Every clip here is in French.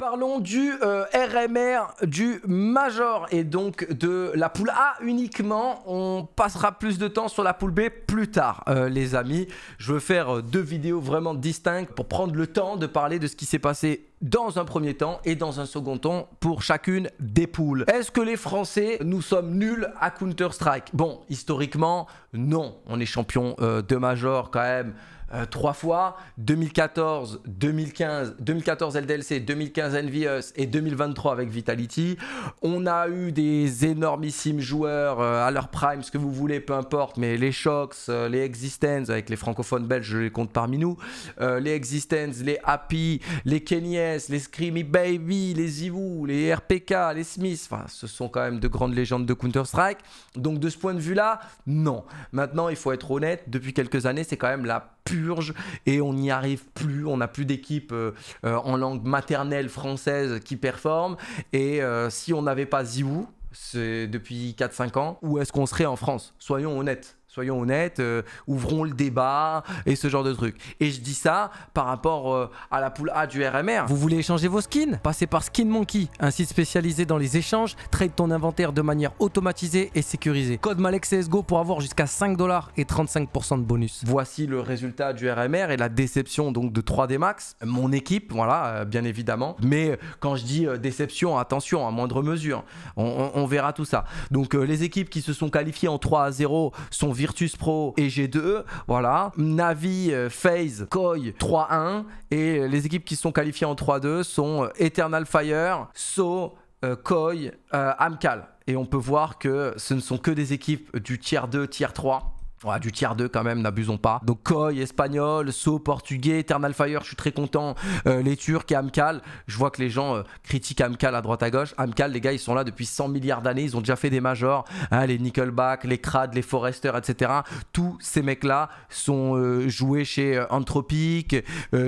Parlons du RMR euh, du Major et donc de la poule A uniquement. On passera plus de temps sur la poule B plus tard, euh, les amis. Je veux faire euh, deux vidéos vraiment distinctes pour prendre le temps de parler de ce qui s'est passé dans un premier temps et dans un second temps pour chacune des poules. Est-ce que les Français, nous sommes nuls à Counter-Strike Bon, historiquement, non. On est champion de Major quand même euh, trois fois, 2014, 2015, 2014 LDLC, 2015 Envious et 2023 avec Vitality. On a eu des énormissimes joueurs euh, à leur prime, ce que vous voulez, peu importe, mais les Shocks, euh, les Existence, avec les francophones belges, je les compte parmi nous, les Existence, les Happy, les Kenyes, les Screamy Baby, les Zivu, les RPK, les Smith, enfin, ce sont quand même de grandes légendes de Counter-Strike. Donc de ce point de vue-là, non. Maintenant, il faut être honnête, depuis quelques années, c'est quand même la purge et on n'y arrive plus, on n'a plus d'équipe euh, euh, en langue maternelle française qui performe. Et euh, si on n'avait pas Ziou, c'est depuis 4-5 ans, où est-ce qu'on serait en France Soyons honnêtes soyons honnêtes, euh, ouvrons le débat et ce genre de truc. Et je dis ça par rapport euh, à la poule A du RMR. Vous voulez échanger vos skins Passez par Skin Monkey, un site spécialisé dans les échanges, trade ton inventaire de manière automatisée et sécurisée. Code CSGO pour avoir jusqu'à 5 dollars et 35% de bonus. Voici le résultat du RMR et la déception donc de 3D Max, mon équipe, voilà, euh, bien évidemment. Mais quand je dis déception, attention, à moindre mesure, on, verra tout ça. Donc les équipes qui se sont qualifiées en 3 à 0 sont virées Virtus Pro et G2. Voilà. Navi, euh, Phase, Koi 3-1. Et les équipes qui sont qualifiées en 3-2 sont euh, Eternal Fire, So, euh, Koi, Amcal. Et on peut voir que ce ne sont que des équipes du tier 2, tier 3 du tiers 2 quand même, n'abusons pas. Donc Koi, espagnol, So, portugais, Eternal Fire, je suis très content. Euh, les Turcs et Amcal, je vois que les gens euh, critiquent Amcal à droite à gauche. Amcal, les gars, ils sont là depuis 100 milliards d'années, ils ont déjà fait des majors. Hein, les Nickelback, les Crad, les Forester etc. Tous ces mecs-là sont euh, joués chez Anthropic,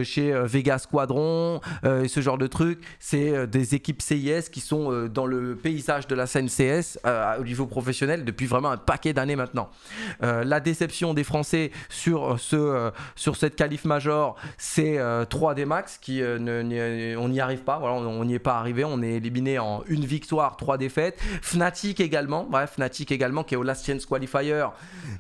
chez Vega Squadron, ce genre de trucs. C'est des équipes CIS qui sont dans le paysage de la scène CS au niveau professionnel depuis vraiment un paquet d'années maintenant. Là, déception des Français sur, euh, ce, euh, sur cette qualif major, c'est 3D euh, Max qui ne, on n'y arrive pas. Voilà, on n'y est pas arrivé. On est éliminé en une victoire, trois défaites. Fnatic également, bref Fnatic également qui est au Last Chance Qualifier,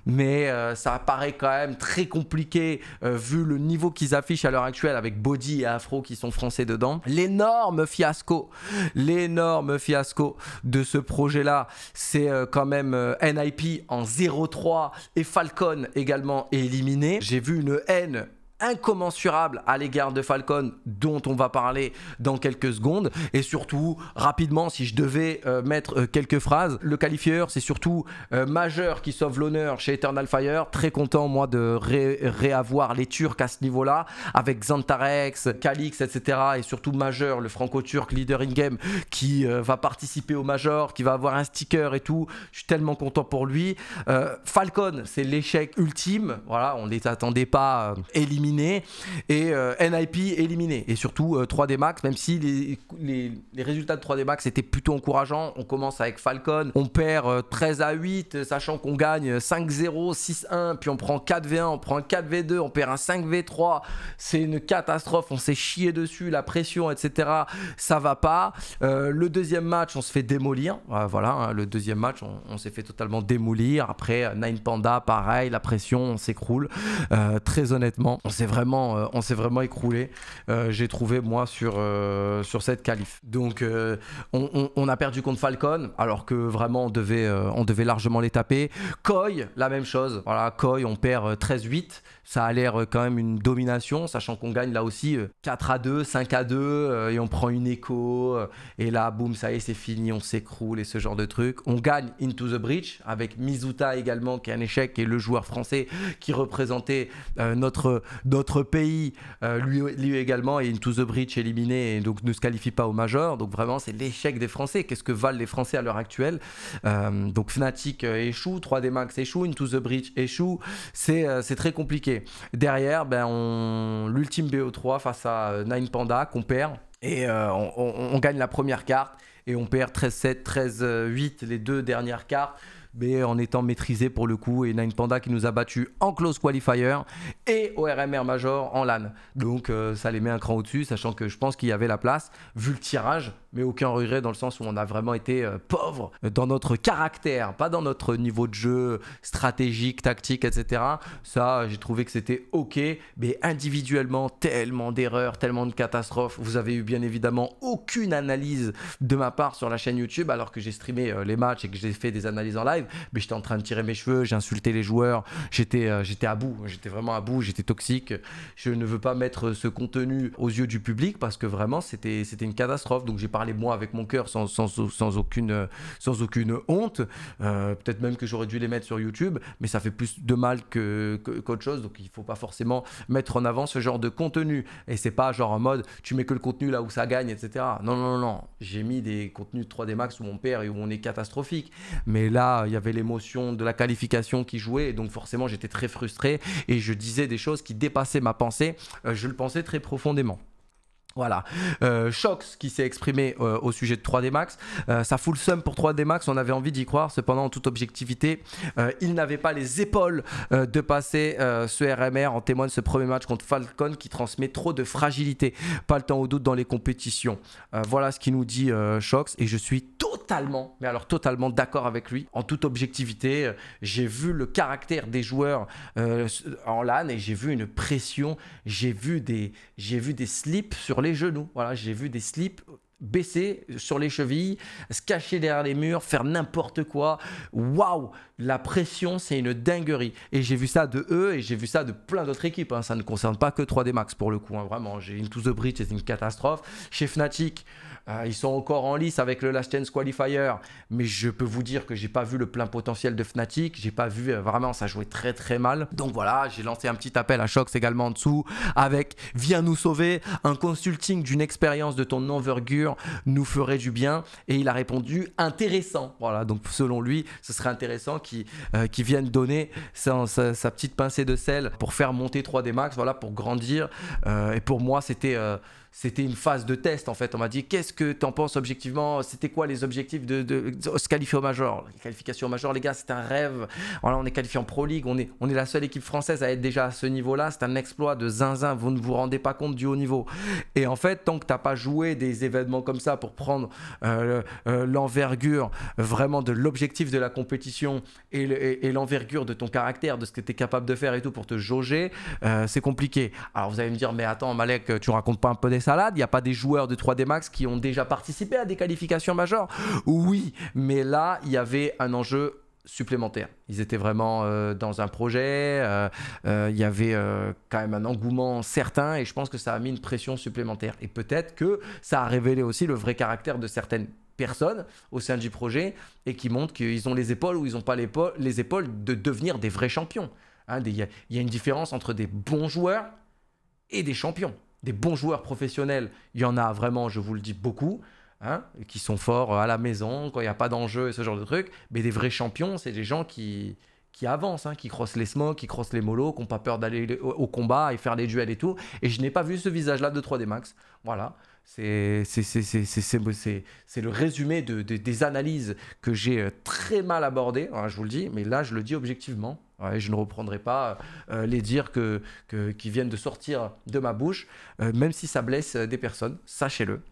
mais ça paraît quand même très compliqué vu le niveau qu'ils affichent à l'heure actuelle avec Body et Afro qui sont français dedans. L'énorme fiasco, l'énorme fiasco de ce projet-là, c'est quand même NIP en 0-3 et Falcon également est éliminé. J'ai vu une haine incommensurable à l'égard de Falcon dont on va parler dans quelques secondes et surtout rapidement si je devais euh, mettre euh, quelques phrases le qualifieur c'est surtout Major euh, majeur qui sauve l'honneur chez Eternal Fire très content moi de réavoir les Turcs à ce niveau là avec Xantarex Calix etc et surtout majeur le franco-turc leader in game qui va participer au major qui va avoir un sticker et tout je suis tellement content pour lui Falcon c'est l'échec ultime voilà on ne les attendait pas éliminés éliminé et euh, NIP éliminé. Et surtout 3D euh, Max, même si les, résultats de 3D Max étaient plutôt encourageants. On commence avec Falcon, on perd 13 euh, à 8, sachant qu'on gagne 5-0, 6-1, puis on prend 4v1, on prend 4v2, on perd un 5v3. C'est une catastrophe, on s'est chié dessus, la pression, etc. Ça va pas. le deuxième match, on se fait démolir. voilà, hein, le deuxième match, on, s'est fait totalement démolir. Après, Nine Panda, pareil, la pression, on s'écroule. très honnêtement, on vraiment, euh, on s'est vraiment écroulé. Euh, j'ai trouvé moi sur euh, sur cette qualif. Donc on, a perdu contre Falcon, alors que vraiment on devait, on devait largement les taper. Coy, la même chose. Voilà, Coy, on perd 13-8. Ça a l'air quand même une domination, sachant qu'on gagne là aussi 4 à 2, 5 à 2, et on prend une écho. et là, boum, ça y est, c'est fini, on s'écroule et ce genre de truc. On gagne Into the bridge avec Mizuta également, qui est un échec, et le joueur français qui représentait notre notre pays, euh, lui, également, est into the breach éliminé et donc ne se qualifie pas au major. Donc vraiment, c'est l'échec des Français. Qu'est-ce que valent les Français à l'heure actuelle euh, Donc Fnatic euh, échoue, 3D Max échoue, into the breach échoue. C'est très compliqué. Derrière, ben, on... l'ultime BO3 face à Nine Panda qu'on perd et on, on gagne la première carte et on perd 13-7, 13-8 les deux dernières cartes mais en étant maîtrisé pour le coup. Et Nine Panda qui nous a battu en close qualifier et au RMR Major en LAN. Donc euh, ça les met un cran au-dessus, sachant que je pense qu'il y avait la place, vu le tirage, mais aucun regret dans le sens où on a vraiment été euh, pauvre dans notre caractère, pas dans notre niveau de jeu stratégique, tactique, etc. Ça, j'ai trouvé que c'était ok, mais individuellement, tellement d'erreurs, tellement de catastrophes. Vous avez eu bien évidemment aucune analyse de ma part sur la chaîne YouTube, alors que j'ai streamé euh, les matchs et que j'ai fait des analyses en live mais j'étais en train de tirer mes cheveux, j'insultais les joueurs, j'étais euh, j'étais à bout, j'étais vraiment à bout, j'étais toxique. Je ne veux pas mettre ce contenu aux yeux du public parce que vraiment c'était c'était une catastrophe. Donc j'ai parlé moi avec mon cœur sans, sans, sans aucune sans aucune honte. Euh, peut-être même que j'aurais dû les mettre sur YouTube, mais ça fait plus de mal que qu'autre chose. Donc il faut pas forcément mettre en avant ce genre de contenu. Et c'est pas genre en mode tu mets que le contenu là où ça gagne, etc. Non non non, non. j'ai mis des contenus 3D Max où mon père et où on est catastrophique. Mais là il y avait l'émotion de la qualification qui jouait, et donc forcément j'étais très frustré et je disais des choses qui dépassaient ma pensée, euh, je le pensais très profondément. Voilà, euh, Shox qui s'est exprimé euh, au sujet de 3D Max, Sa euh, ça fout le pour 3D Max, on avait envie d'y croire, cependant en toute objectivité, il n'avait pas les épaules de passer ce RMR, en témoigne ce premier match contre Falcon qui transmet trop de fragilité, pas le temps au doute dans les compétitions. voilà ce qui nous dit Shox et je suis totalement, mais alors totalement d'accord avec lui, en toute objectivité, j'ai vu le caractère des joueurs en LAN et j'ai vu une pression, j'ai vu des, j'ai vu des slips sur les genoux. Voilà, j'ai vu des slips baisser sur les chevilles, se cacher derrière les murs, faire n'importe quoi. Waouh, la pression, c'est une dinguerie. Et j'ai vu ça de eux et j'ai vu ça de plein d'autres équipes. Hein. Ça ne concerne pas que 3D Max pour le coup. Hein. Vraiment, j'ai une to the Bridge, c'est une catastrophe. Chez Fnatic, ah, ils sont encore en lice avec le Last Chance Qualifier, mais je peux vous dire que j'ai pas vu le plein potentiel de Fnatic, j'ai pas vu euh, vraiment ça jouait très très mal. Donc voilà, j'ai lancé un petit appel à Shox également en dessous avec viens nous sauver, un consulting d'une expérience de ton envergure nous ferait du bien et il a répondu intéressant. Voilà, donc selon lui, ce serait intéressant qu'il euh, vienne donner sa, sa, petite pincée de sel pour faire monter 3D Max, voilà pour grandir euh, et pour moi c'était c'était une phase de test en fait. On m'a dit qu'est-ce que t'en penses objectivement C'était quoi les objectifs de, de, se qualifier au major Les qualifications au major, les gars, c'est un rêve. Voilà, on est qualifié en Pro League. On est, on est la seule équipe française à être déjà à ce niveau-là. C'est un exploit de zinzin. Vous ne vous rendez pas compte du haut niveau. Et en fait, tant que t'as pas joué des événements comme ça pour prendre euh, euh, l'envergure vraiment de l'objectif de la compétition et l'envergure de ton caractère, de ce que tu es capable de faire et tout pour te jauger, euh, c'est compliqué. Alors vous allez me dire, mais attends, Malek, tu racontes pas un peu des Salade, Il n'y a pas des joueurs de 3D Max qui ont déjà participé à des qualifications majeures. Oui, mais là, il y avait un enjeu supplémentaire. Ils étaient vraiment euh, dans un projet, euh, euh, il y avait quand même un engouement certain et je pense que ça a mis une pression supplémentaire. Et peut-être que ça a révélé aussi le vrai caractère de certaines personnes au sein du projet et qui montrent qu'ils ont les épaules ou ils n'ont pas les épaules de devenir des vrais champions. Hein, il y a une différence entre des bons joueurs et des champions. Des bons joueurs professionnels, il y en a vraiment, je vous le dis, beaucoup. Hein, qui sont forts à la maison, quand il n'y a pas d'enjeu et ce genre de trucs. Mais des vrais champions, c'est des gens qui, qui avancent, hein, qui crossent les smokes, qui crossent les molos, qui n'ont pas peur d'aller au, combat et faire des duels et tout. Et je n'ai pas vu ce visage-là de 3D Max. Voilà. C'est le résumé de, des analyses que j'ai euh, très mal abordées, hein, je vous le dis, mais là je le dis objectivement je ne reprendrai pas euh, euh, les dires que, qui viennent de sortir de ma bouche, euh, même si ça blesse des personnes, sachez-le.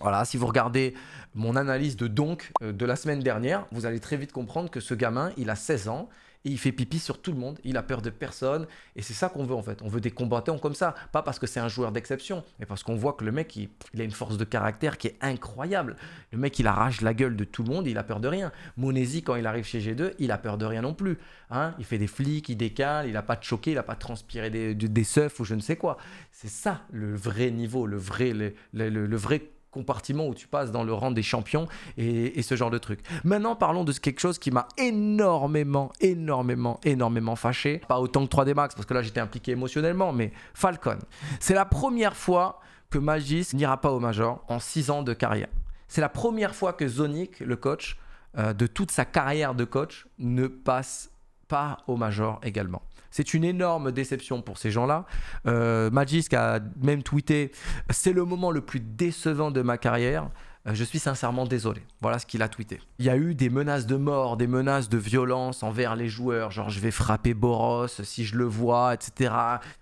Voilà, si vous regardez mon analyse de donc de la semaine dernière, vous allez très vite comprendre que ce gamin, il a 16 ans, il fait pipi sur tout le monde, il a peur de personne, et c'est ça qu'on veut en fait. On veut des combattants comme ça, pas parce que c'est un joueur d'exception, mais parce qu'on voit que le mec, il, a une force de caractère qui est incroyable. Le mec, il arrache la gueule de tout le monde, il a peur de rien. Monesi, quand il arrive chez G2, il a peur de rien non plus. Hein il fait des flics, il décale, il n'a pas de choqué, il n'a pas transpiré des, des, seufs ou je ne sais quoi. C'est ça le vrai niveau, le vrai, le, le vrai compartiment où tu passes dans le rang des champions et, ce genre de truc. Maintenant, parlons de quelque chose qui m'a énormément, énormément, énormément fâché. Pas autant que 3D Max, parce que là j'étais impliqué émotionnellement, mais Falcon. C'est la première fois que Magis n'ira pas au Major en 6 ans de carrière. C'est la première fois que Zonic, le coach, euh, de toute sa carrière de coach, ne passe pas au Major également. C'est une énorme déception pour ces gens-là. Euh, a même tweeté C'est le moment le plus décevant de ma carrière. Euh, je suis sincèrement désolé. Voilà ce qu'il a tweeté. Il y a eu des menaces de mort, des menaces de violence envers les joueurs, genre je vais frapper Boros si je le vois, etc.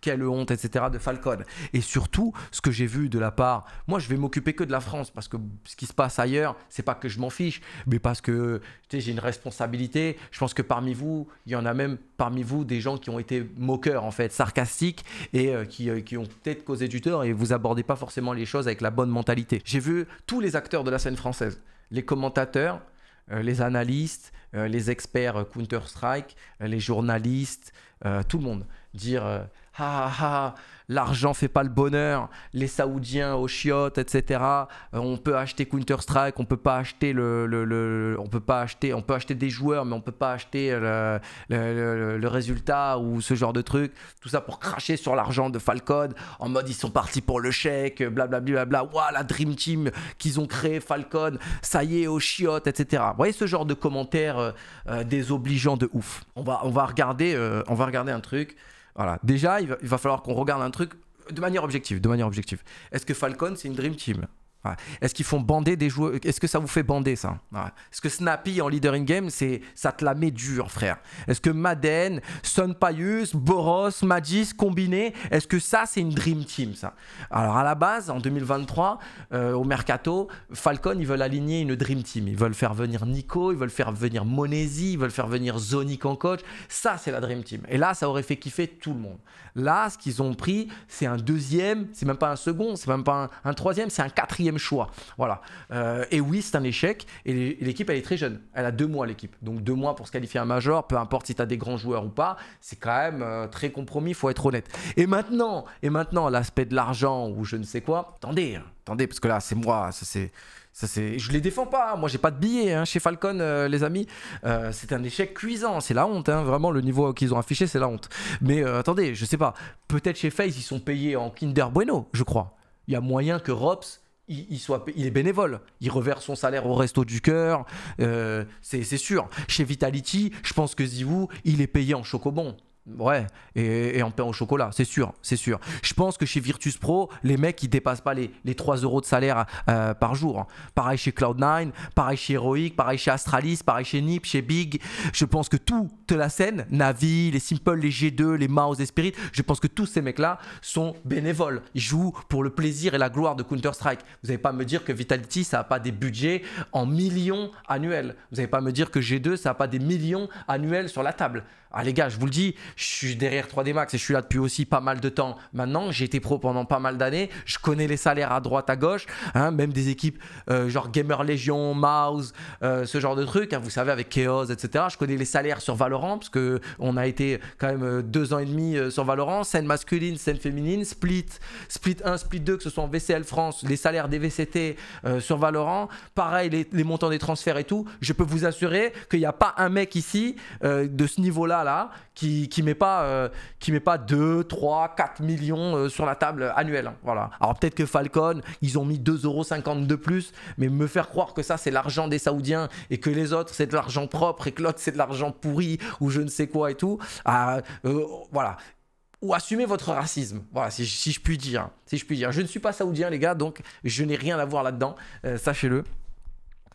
Quelle honte, etc. de Falcon. Et surtout, ce que j'ai vu de la part, moi je vais m'occuper que de la France parce que ce qui se passe ailleurs, c'est pas que je m'en fiche, mais parce que j'ai une responsabilité. Je pense que parmi vous, il y en a même parmi vous des gens qui ont été moqueurs en fait, sarcastiques et euh, qui, euh, qui ont peut-être causé du tort et vous abordez pas forcément les choses avec la bonne mentalité. J'ai vu tous les acteurs de la scène française. Les commentateurs, euh, les analystes, euh, les experts euh, Counter-Strike, les journalistes, tout le monde. Dire ah ah, ah, ah l'argent fait pas le bonheur, les Saoudiens aux chiottes, etc. Euh, on peut acheter Counter Strike, on peut pas acheter le, on peut pas acheter, on peut acheter des joueurs, mais on peut pas acheter euh, le, résultat ou ce genre de truc. Tout ça pour cracher sur l'argent de Falcon en mode ils sont partis pour le chèque, blablabla, bla Waouh la Dream Team qu'ils ont créé Falcon, ça y est aux chiottes, etc. Vous voyez ce genre de commentaires euh, désobligeants de ouf. On va, on va regarder, on va regarder un truc. Voilà. Déjà, il va, falloir qu'on regarde un truc de manière objective. De manière objective. Est-ce que Falcon, c'est une Dream Team est-ce qu'ils font bander des joueurs Est-ce que ça vous fait bander ça Est-ce que Snappy en leader in game, c'est ça te la met dur, frère Est-ce que Madden, Son Boros, Magis combiné, est-ce que ça c'est une dream team ça Alors à la base, en 2023, euh, au mercato, Falcon ils veulent aligner une dream team. Ils veulent faire venir Nico, ils veulent faire venir Monesi, ils veulent faire venir Zonic en coach. Ça c'est la dream team. Et là, ça aurait fait kiffer tout le monde. Là, ce qu'ils ont pris, c'est un deuxième, c'est même pas un second, c'est même pas un troisième, c'est un quatrième choix. Voilà. Euh, et oui, c'est un échec. Et l'équipe, elle est très jeune. Elle a deux mois, l'équipe. Donc deux mois pour se qualifier un major, peu importe si tu as des grands joueurs ou pas, c'est quand même euh, très compromis, faut être honnête. Et maintenant, et maintenant l'aspect de l'argent ou je ne sais quoi, attendez, hein. attendez, parce que là, c'est moi, ça c'est. Ça, c'est. je les défends pas, hein. moi j'ai pas de billets hein, chez Falcon, euh, les amis. c'est un échec cuisant, c'est la honte, vraiment le niveau qu'ils ont affiché, c'est la honte. Mais attendez, je sais pas, peut-être chez Face ils sont payés en Kinder Bueno, je crois. Il y a moyen que Robs il, soit, il est bénévole, il reverse son salaire au resto du cœur, euh, c'est sûr. Chez Vitality, je pense que Zivou, il est payé en chocobon. Ouais, et, en pain au chocolat, c'est sûr, c'est sûr. Je pense que chez Virtus Pro, les mecs, ils dépassent pas les, les 3 euros de salaire euh, par jour. Hein. Pareil chez Cloud9, pareil chez Heroic, pareil chez Astralis, pareil chez Nip, chez Big. Je pense que toute la scène, Navi, les Simple, les G2, les Mouse, et Spirit, je pense que tous ces mecs-là sont bénévoles. Ils jouent pour le plaisir et la gloire de Counter-Strike. Vous n'allez pas me dire que Vitality, ça n'a pas des budgets en millions annuels. Vous n'allez pas me dire que G2, ça n'a pas des millions annuels sur la table. Ah les gars, je vous le dis, je suis derrière 3D Max et je suis là depuis aussi pas mal de temps. Maintenant, j'ai été pro pendant pas mal d'années. Je connais les salaires à droite, à gauche. Hein, même des équipes euh, genre Gamer Legion, Mouse, euh, ce genre de trucs. Hein, vous savez, avec Chaos, etc. Je connais les salaires sur Valorant parce que on a été quand même euh, deux ans et demi sur Valorant. Scène masculine, scène féminine, split, split 1, split 2, que ce soit en VCL France, les salaires des VCT sur Valorant. Pareil, les, les, montants des transferts et tout. Je peux vous assurer qu'il n'y a pas un mec ici de ce niveau-là qui met pas euh, qui met pas 2, 3, 4 millions euh, sur la table annuelle. Hein, voilà. Alors peut-être que Falcon, ils ont mis euros de plus, mais me faire croire que ça c'est l'argent des Saoudiens et que les autres c'est de l'argent propre et que l'autre c'est de l'argent pourri ou je ne sais quoi et tout, ah, euh, voilà ou assumer votre racisme. Voilà, si, je puis dire. Si je puis dire. Je ne suis pas saoudien, les gars, donc je n'ai rien à voir là-dedans. Sachez-le.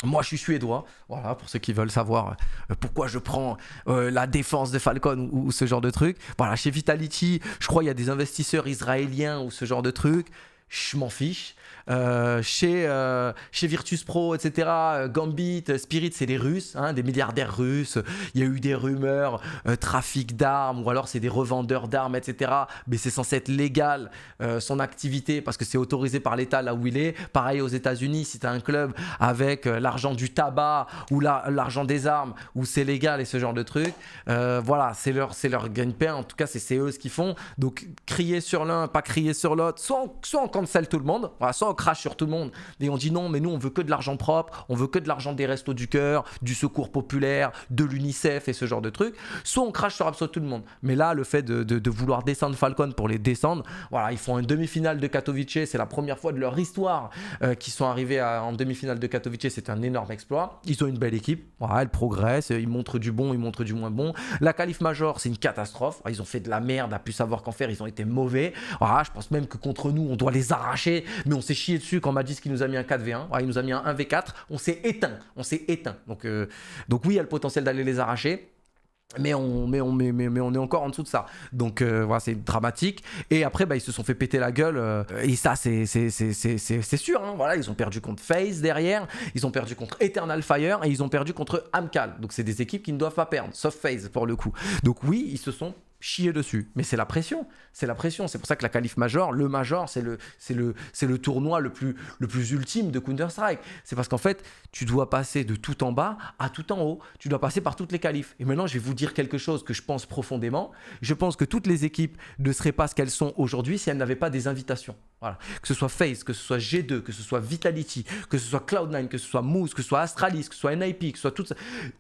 Moi, je suis suédois, voilà, pour ceux qui veulent savoir euh, pourquoi je prends euh, la défense de Falcon ou, ce genre de truc. Voilà, chez Vitality, je crois qu'il y a des investisseurs israéliens ou ce genre de truc. Je m'en fiche. Euh, chez, euh, chez Virtus Pro, etc. Euh, Gambit, Spirit, c'est des Russes, hein, des milliardaires russes. Il y a eu des rumeurs, trafic d'armes, ou alors c'est des revendeurs d'armes, etc. Mais c'est censé être légal son activité parce que c'est autorisé par l'État là où il est. Pareil aux États-Unis, si tu as un club avec l'argent du tabac ou l'argent des armes, où c'est légal et ce genre de truc, voilà, c'est leur, leur gagne-pain. En tout cas, c'est eux ce qu'ils font. Donc, crier sur l'un, pas crier sur l'autre. Soit, soit on cancel tout le monde, soit crache sur tout le monde. Et on dit non, mais nous, on veut que de l'argent propre, on veut que de l'argent des restos du cœur, du secours populaire, de l'UNICEF et ce genre de trucs. Soit on crache sur absolument tout le monde. Mais là, le fait de, vouloir descendre Falcon pour les descendre, voilà, ils font une demi-finale de Katowice. C'est la première fois de leur histoire euh, qu'ils sont arrivés en demi-finale de Katowice. C'est un énorme exploit. Ils ont une belle équipe. Voilà, elle progresse, ils montrent du bon, ils montrent du moins bon. La calife major, c'est une catastrophe. Ils ont fait de la merde, à plus savoir qu'en faire, ils ont été mauvais. Voilà, je pense même que contre nous, on doit les arracher, mais on s'est dessus quand ce qui nous a mis un 4v1, il nous a mis un 1v4, on s'est éteint, on s'est éteint. Donc, euh, donc oui, il y a le potentiel d'aller les arracher. Mais on, mais, on, mais, mais on, est encore en dessous de ça. Donc euh, voilà, c'est dramatique. Et après, bah, ils se sont fait péter la gueule. Euh, et ça, c'est sûr. Hein. voilà, ils ont perdu contre face derrière. Ils ont perdu contre Eternal Fire. Et ils ont perdu contre Amcal. Donc c'est des équipes qui ne doivent pas perdre, sauf face pour le coup. Donc oui, ils se sont chier dessus. Mais c'est la pression, c'est la pression. C'est pour ça que la qualif major, le major, c'est le, c'est le, c'est le tournoi le plus, le plus ultime de Counter Strike. C'est parce qu'en fait, tu dois passer de tout en bas à tout en haut. Tu dois passer par toutes les qualifs. Et maintenant, je vais vous dire quelque chose que je pense profondément. Je pense que toutes les équipes ne seraient pas ce qu'elles sont aujourd'hui si elles n'avaient pas des invitations. Voilà. Que ce soit Face, que ce soit G2, que ce soit Vitality, que ce soit Cloud9, que ce soit Moose, que ce soit Astralis, que ce soit NIP, que ce soit toutes.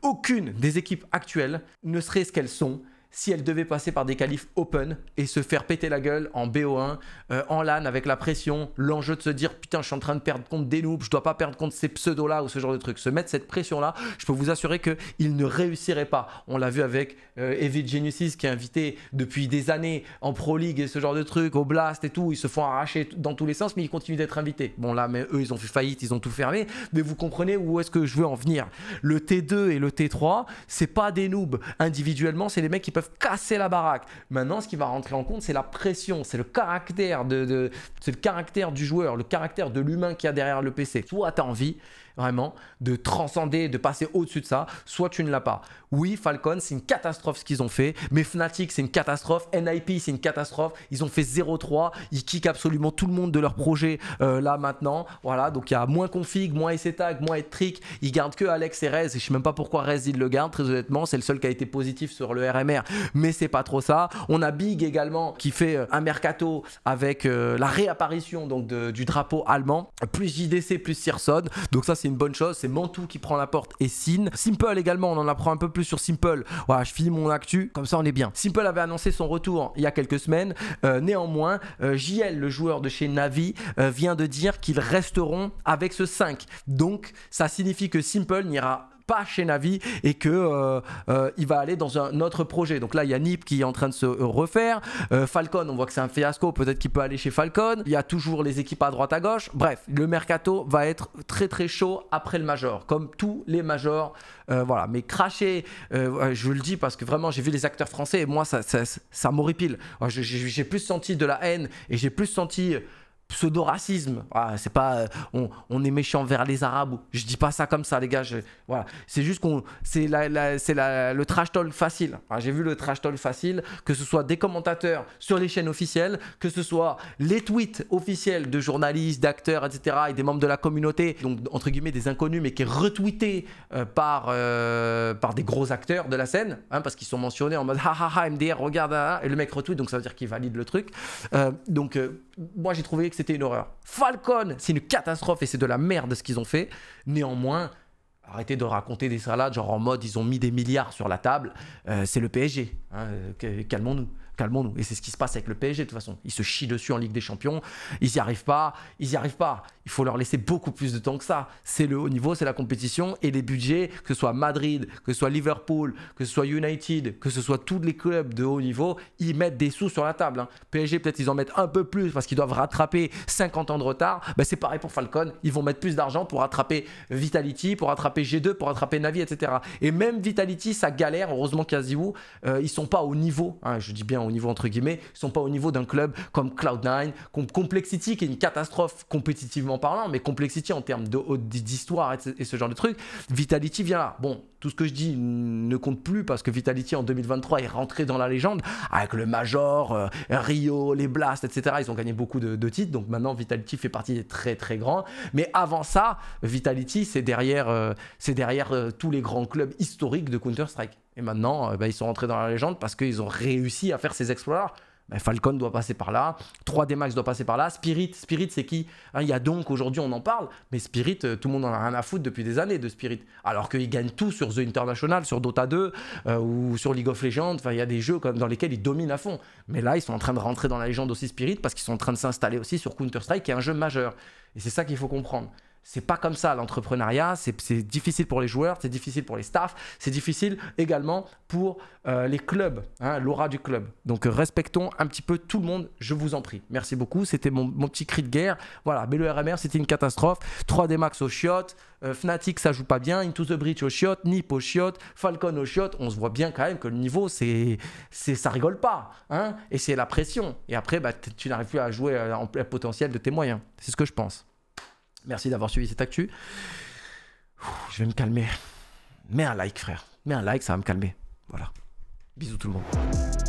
Aucune des équipes actuelles ne serait ce qu'elles sont si elle devait passer par des qualifs open et se faire péter la gueule en BO1, euh, en LAN avec la pression, l'enjeu de se dire putain je suis en train de perdre contre des noobs, je dois pas perdre contre ces pseudos là ou ce genre de trucs, se mettre cette pression là, je peux vous assurer qu'ils ne réussiraient pas. On l'a vu avec euh, Genesis qui est invité depuis des années en Pro League et ce genre de trucs, au Blast et tout, ils se font arracher dans tous les sens mais ils continuent d'être invités. Bon là mais eux ils ont fait faillite, ils ont tout fermé, mais vous comprenez où est-ce que je veux en venir. Le T2 et le T3, c'est pas des noobs individuellement, c'est les mecs qui peuvent casser la baraque. Maintenant, ce qui va rentrer en compte, c'est la pression, c'est le caractère de, caractère du joueur, le caractère de l'humain qui a derrière le PC. Toi, tu as envie vraiment de transcender, de passer au-dessus de ça, soit tu ne l'as pas. Oui, Falcon, c'est une catastrophe ce qu'ils ont fait, mais Fnatic, c'est une catastrophe, NIP, c'est une catastrophe, ils ont fait 0-3, ils kickent absolument tout le monde de leur projet euh, là maintenant, voilà, donc il y a moins config, moins tag, moins trick, ils gardent que Alex et Rez, et je sais même pas pourquoi Rez il le garde, très honnêtement, c'est le seul qui a été positif sur le RMR, mais c'est pas trop ça. On a Big également qui fait euh, un mercato avec euh, la réapparition donc du drapeau allemand, plus JDC, plus Sirson, donc ça c'est une bonne chose. C'est Mantou qui prend la porte et Sin. Simple également, on en apprend un peu plus sur Simple. Voilà, je finis mon actu, comme ça on est bien. Simple avait annoncé son retour il y a quelques semaines. Euh, néanmoins, euh, JL, le joueur de chez Navi, euh, vient de dire qu'ils resteront avec ce 5. Donc, ça signifie que Simple n'ira pas chez Navi et que euh, euh, il va aller dans un autre projet. Donc là, il y a Nip qui est en train de se refaire. Euh, Falcon, on voit que c'est un fiasco. Peut-être qu'il peut aller chez Falcon. Il y a toujours les équipes à droite à gauche. Bref, le mercato va être très très chaud après le major, comme tous les majors. voilà, mais cracher, je vous le dis parce que vraiment j'ai vu les acteurs français et moi ça, ça, ça m'horripile. J'ai plus senti de la haine et j'ai plus senti pseudo-racisme. Ah, c'est pas euh, on, est méchant vers les Arabes. Je dis pas ça comme ça, les gars. voilà, c'est juste qu'on c'est la, c'est le trash talk facile. J'ai vu le trash talk facile, que ce soit des commentateurs sur les chaînes officielles, que ce soit les tweets officiels de journalistes, d'acteurs, etc. et des membres de la communauté, donc entre guillemets des inconnus, mais qui est retweeté euh, par euh, par des gros acteurs de la scène, hein, parce qu'ils sont mentionnés en mode ha ha ha MDR regarde et le mec retweet, donc ça veut dire qu'il valide le truc. donc moi j'ai trouvé que c'était une horreur. Falcon, c'est une catastrophe et c'est de la merde ce qu'ils ont fait. Néanmoins, arrêtez de raconter des salades genre en mode ils ont mis des milliards sur la table. Euh, c'est le PSG. Hein, euh, calmons-nous calmons-nous. Et c'est ce qui se passe avec le PSG de toute façon. Ils se chient dessus en Ligue des Champions, ils n'y arrivent pas, ils n'y arrivent pas. Il faut leur laisser beaucoup plus de temps que ça. C'est le haut niveau, c'est la compétition et les budgets, que ce soit Madrid, que ce soit Liverpool, que ce soit United, que ce soit tous les clubs de haut niveau, ils mettent des sous sur la table. Hein. PSG, peut-être ils en mettent un peu plus parce qu'ils doivent rattraper 50 ans de retard. Ben, c'est pareil pour Falcon, ils vont mettre plus d'argent pour rattraper Vitality, pour rattraper G2, pour rattraper Navi, etc. Et même Vitality, ça galère. Heureusement qu'Aziou, euh, ils sont pas au niveau. Hein. je dis bien au niveau entre guillemets, sont pas au niveau d'un club comme Cloud9, comme Complexity qui est une catastrophe compétitivement parlant, mais Complexity en termes d'histoire et, ce genre de trucs, Vitality vient là. Bon, tout ce que je dis ne compte plus parce que Vitality en 2023 est rentré dans la légende avec le Major, euh, Rio, les Blast, etc. Ils ont gagné beaucoup de, titres, donc maintenant Vitality fait partie des très très grands. Mais avant ça, Vitality, c'est derrière, euh, c'est derrière euh, tous les grands clubs historiques de Counter-Strike. Et maintenant, euh, bah, ils sont rentrés dans la légende parce qu'ils ont réussi à faire ces exploits-là. Bah, Falcon doit passer par là, 3D Max doit passer par là, Spirit, Spirit c'est qui hein, Il y a donc, aujourd'hui on en parle, mais Spirit, euh, tout le monde en a rien à foutre depuis des années de Spirit. Alors qu'ils gagnent tout sur The International, sur Dota 2 euh, ou sur League of Legends, il y a des jeux comme, dans lesquels ils dominent à fond. Mais là ils sont en train de rentrer dans la légende aussi Spirit parce qu'ils sont en train de s'installer aussi sur Counter-Strike qui est un jeu majeur. Et c'est ça qu'il faut comprendre. C'est pas comme ça l'entrepreneuriat, c'est difficile pour les joueurs, c'est difficile pour les staffs, c'est difficile également pour euh, les clubs, hein, l'aura du club. Donc euh, respectons un petit peu tout le monde, je vous en prie. Merci beaucoup, c'était mon, petit cri de guerre. Voilà, mais le RMR c'était une catastrophe. 3D Max au shot, euh, Fnatic ça joue pas bien, Into the Bridge au shot, Nip au chiottes, Falcon au shot, On se voit bien quand même que le niveau c'est ça rigole pas, hein, et c'est la pression. Et après bah, tu n'arrives plus à jouer en plein potentiel de tes moyens. C'est ce que je pense. Merci d'avoir suivi cette actu. Je vais me calmer. Mets un like, frère. Mets un like, ça va me calmer. Voilà. Bisous tout le monde.